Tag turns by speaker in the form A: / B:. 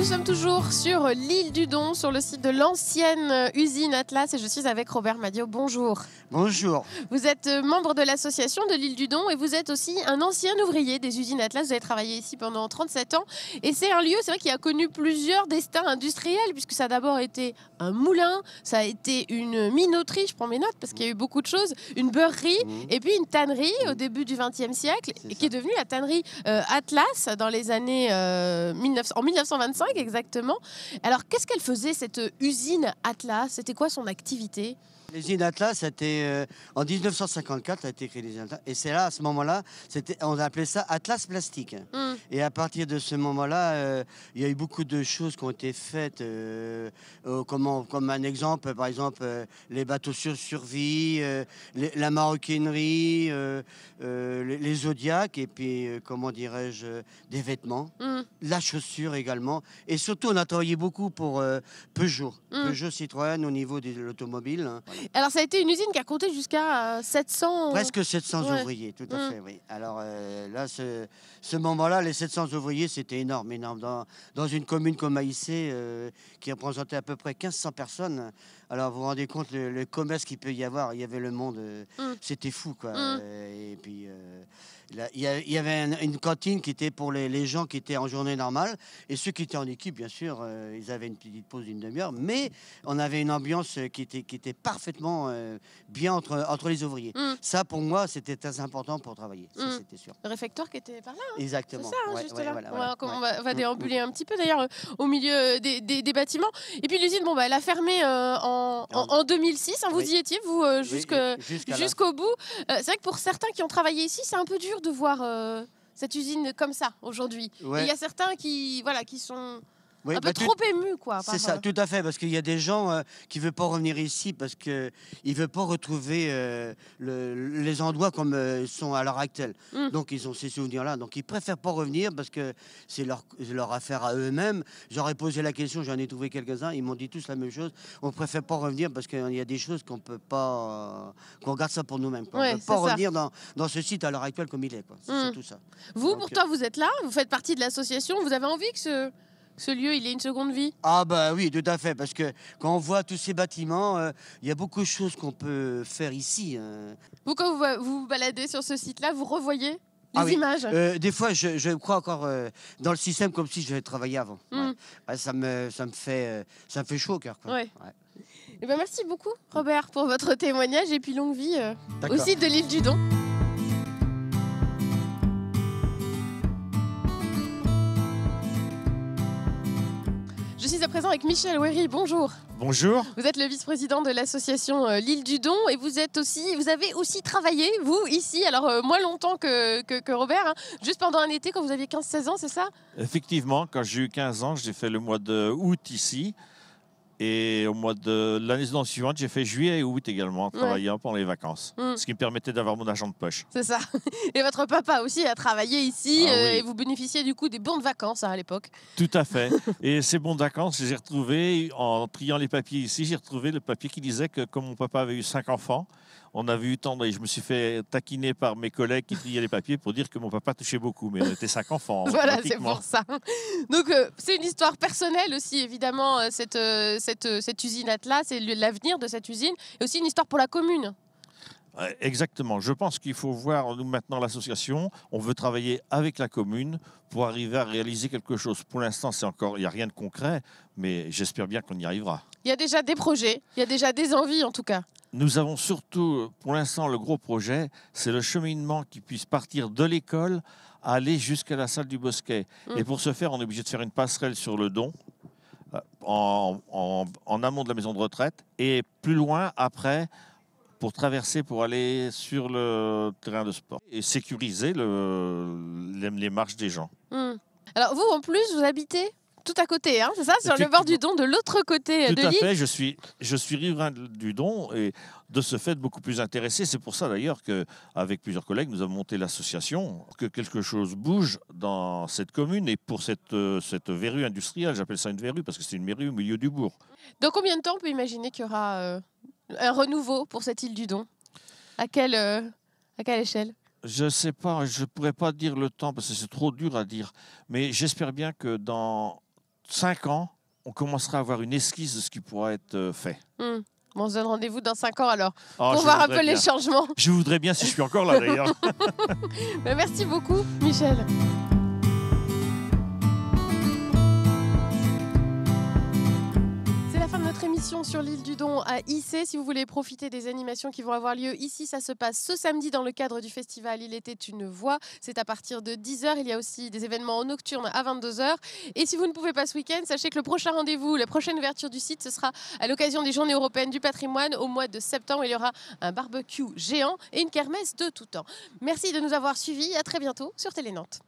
A: Nous sommes toujours sur l'île du Don, sur le site de l'ancienne euh, usine Atlas, et je suis avec Robert Madio. Bonjour. Bonjour. Vous êtes euh, membre de l'association de l'île du Don et vous êtes aussi un ancien ouvrier des usines Atlas. Vous avez travaillé ici pendant 37 ans et c'est un lieu, c'est vrai, qui a connu plusieurs destins industriels, puisque ça a d'abord été un moulin, ça a été une minoterie, je prends mes notes parce qu'il y a eu beaucoup de choses, une beurrerie mhm. et puis une tannerie au mhm. début du XXe siècle, et qui est devenue la tannerie euh, Atlas dans les années en 1925 exactement. Alors, qu'est-ce qu'elle faisait, cette euh, usine Atlas C'était quoi son activité
B: les Atlas, c'était euh, en 1954, a été créé les Atlas. Et c'est là, à ce moment-là, on a appelé ça Atlas plastique. Mm. Et à partir de ce moment-là, euh, il y a eu beaucoup de choses qui ont été faites. Euh, comme, un exemple, par exemple, les bateaux sur survie, la maroquinerie, les, les, zodiacs, et puis, comment dirais-je, des vêtements, mm. la chaussure également. Et surtout, on a travaillé beaucoup pour Peugeot, mm. Peugeot Citroën au niveau de l'automobile. Hein.
A: Alors, ça a été une usine qui a compté jusqu'à 700... Euh, euh, Presque 700 ouvriers, tout à mm. fait,
B: oui. Alors euh, là, ce, moment-là, les 700 ouvriers, c'était énorme, énorme. Dans, une commune comme Aïssé, qui représentait à peu près 1500 personnes, alors vous vous rendez compte, le, commerce qu'il peut y avoir, il y avait le monde, mm. c'était fou, quoi. Mm. Et puis, il y, avait une cantine qui était pour les, les, gens qui étaient en journée normale, et ceux qui étaient en équipe, bien sûr, ils avaient une petite pause d'une demi-heure, mais on avait une ambiance qui était, qui était parfaite euh, bien entre, entre les ouvriers. Mm. Ça, pour moi, c'était très important pour travailler. Mm. c'était sûr. Le
A: réfectoire qui était par là. Hein.
B: Exactement. C'est ça, hein, juste là.
A: on, va, mm. déambuler un petit peu, d'ailleurs, euh, au milieu euh, des, des, bâtiments. Et puis l'usine, bon, bah, elle a fermé en, en, 2006. Hein, vous y étiez, vous, jusque, jusqu'au bout. c'est vrai que pour certains qui ont travaillé ici, c'est un peu dur de voir cette usine comme ça aujourd'hui. Il y a certains qui, voilà, qui sont un peu bah, trop ému, quoi. C'est ça, tout
B: à fait, parce qu'il y a des gens euh, qui ne veulent pas revenir ici parce qu'ils ne veulent pas retrouver euh, les endroits comme ils euh, sont à l'heure actuelle. Mmh. Donc, ils ont ces souvenirs-là. Donc, ils préfèrent pas revenir parce que c'est leur, leur affaire à eux-mêmes. J'aurais posé la question, j'en ai trouvé quelques-uns. Ils m'ont dit tous la même chose. On préfère pas revenir parce qu'il y a des choses qu'on peut pas. qu'on garde ça pour nous-mêmes. on ne peut pas revenir dans, ce site à l'heure actuelle comme il est. Quoi. C'est
A: mmh. tout ça. Vous, pour pourtant, vous êtes là, vous faites partie de l'association, vous avez envie que ce ce lieu, il a une seconde vie
B: Ah bah oui, tout à fait, parce que quand on voit tous ces bâtiments, euh, il y a beaucoup de choses qu'on peut faire ici. Hein.
A: Vous, quand vous vous, baladez sur ce site-là, vous revoyez les ah images euh,
B: des fois, je, crois encore euh, dans le système comme si j'avais travaillé avant. Mm. Bah, ça, me, ça, me fait, ça fait chaud au cœur.
A: quoi. Eh ben, merci beaucoup, Robert, pour votre témoignage et puis longue vie au site de l'île du Don. Je suis à présent avec Michel Wery. Bonjour. Bonjour. Vous êtes le vice-président de l'association euh, L'île du Don et vous êtes aussi, vous avez aussi travaillé, vous, ici, alors euh, moins longtemps que, Robert, hein, juste pendant un été quand vous aviez 15-16 ans, c'est ça
C: Effectivement, quand j'ai eu 15 ans, j'ai fait le mois d'août ici. Et au mois de l'année suivante, j'ai fait juillet et août également, en travaillant pendant les vacances, mm. ce qui me permettait d'avoir mon argent de poche.
A: C'est ça. Et votre papa aussi a travaillé ici ah euh, et vous bénéficiez du coup des bons de vacances hein, à l'époque.
C: Tout à fait. et ces bons de vacances, j'ai retrouvé en triant les papiers ici. J'ai retrouvé le papier qui disait que comme mon papa avait eu cinq enfants, on avait eu tendre et je me suis fait taquiner par mes collègues qui triaient les papiers pour dire que mon papa touchait beaucoup, mais on était cinq enfants. voilà, c'est pour ça.
A: Donc euh, c'est une histoire personnelle aussi, évidemment, euh, cette, euh, cette, cette usine Atlas et l'avenir de cette usine, et aussi une histoire pour la commune.
C: Exactement. Je pense qu'il faut voir, nous, maintenant, l'association. On veut travailler avec la commune pour arriver à réaliser quelque chose. Pour l'instant, c'est encore, il n'y a rien de concret, mais j'espère bien qu'on y arrivera.
A: Il y a déjà des projets, il y a déjà des envies, en tout cas.
C: Nous avons surtout, pour l'instant, le gros projet, c'est le cheminement qui puisse partir de l'école aller jusqu'à la salle du Bosquet. Mm. Et pour ce faire, on est obligé de faire une passerelle sur le don, euh, en amont de la maison de retraite, et plus loin, après, pour traverser, pour aller sur le terrain de sport et sécuriser le, les, marches des gens.
A: Hmm. Alors vous, en plus, vous habitez tout à côté, hein, c'est ça, sur le bord du Don, de l'autre côté euh, de l'île. Tout à fait, je
C: suis, je suis riverain du Don et de ce fait beaucoup plus intéressé. C'est pour ça d'ailleurs que, avec plusieurs collègues, nous avons monté l'association que quelque chose bouge dans cette commune et pour cette, cette verrue industrielle, j'appelle ça une verrue parce que c'est une verrue au milieu du bourg.
A: Dans combien de temps on peut imaginer qu'il y aura euh, un renouveau pour cette île du Don À quelle, euh, à quelle échelle
C: je ne sais pas, je ne pourrais pas dire le temps parce que c'est trop dur à dire. Mais j'espère bien que dans cinq ans, on commencera à avoir une esquisse de ce qui pourra être euh, fait.
A: Hmm. on se donne rendez-vous dans 5 ans alors oh, on pour voir un peu les changements.
C: Je voudrais bien si je suis encore là d'ailleurs.
A: Ben, merci beaucoup, Michel. don à Ic. Si vous voulez profiter des animations qui vont avoir lieu ici, ça se passe ce samedi dans le cadre du festival Il était une voix. C'est à partir de 10h. Il y a aussi des événements en nocturne à 22h. Et si vous ne pouvez pas ce week-end, sachez que le prochain rendez-vous, la prochaine ouverture du site, ce sera à l'occasion des Journées européennes du patrimoine au mois de septembre. Il y aura un barbecue géant et une kermesse de tout temps. Merci de nous avoir suivis. À très bientôt sur Télé Nantes.